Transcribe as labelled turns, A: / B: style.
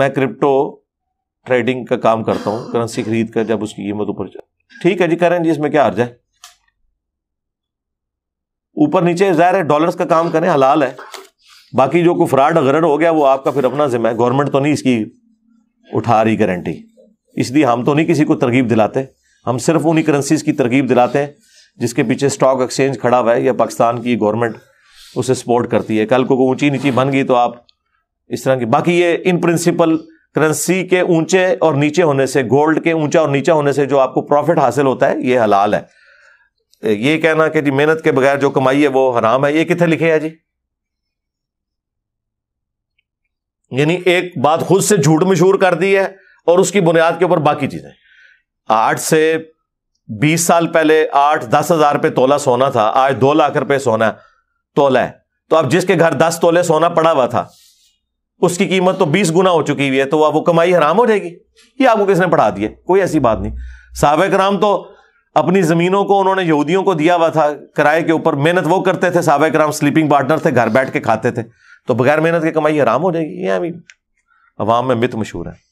A: मैं crypto trading का काम करता हूं करेंसी खरीद कर जब उसकी कीमत ऊपर ठीक है जी हैं जी इसमें क्या हर्ज है ऊपर नीचे जाहिर है डॉलर्स का काम करें हलाल है बाकी जो कोई फ्रॉड वगैरह हो गया वो आपका फिर अपना जिम्मा है गवर्नमेंट तो नहीं इसकी उठा रही गारंटी इसलिए हम तो नहीं किसी को तरकीब दिलाते हम सिर्फ उन्हीं करेंसीज की तरकीब दिलाते हैं जिसके पीछे स्टॉक एक्सचेंज खड़ा हुआ है या पाकिस्तान की गवर्नमेंट उसे सपोर्ट करती है कल को ऊंची नीची बन गई तो आप इस तरह की बाकी ये इन प्रिंसिपल करेंसी के ऊंचे और नीचे होने से गोल्ड के ऊंचा और नीचा होने से जो आपको प्रॉफिट हासिल होता है ये हलाल है ये कहना कि जी मेहनत के बगैर जो कमाई है वो हराम है ये कितने लिखे है जी यानी एक बात खुद से झूठ मशहूर कर दी है और उसकी बुनियाद के ऊपर बाकी चीजें आठ से बीस साल पहले आठ दस हजार रुपये तोला सोना था आज दो लाख रुपए सोना तोला है तो अब जिसके घर दस तोले सोना पड़ा हुआ था उसकी कीमत तो बीस गुना हो चुकी हुई है तो वो कमाई हराम हो जाएगी ये आपको किसने पढ़ा दिया कोई ऐसी बात नहीं सबक राम तो अपनी ज़मीनों को उन्होंने यहूदियों को दिया हुआ था किराए के ऊपर मेहनत वो करते थे सबक कराम स्लीपिंग पार्टनर थे घर बैठ के खाते थे तो बगैर मेहनत के कमाई हराम हो जाएगी ये अभी अवाम में मित मशहूर है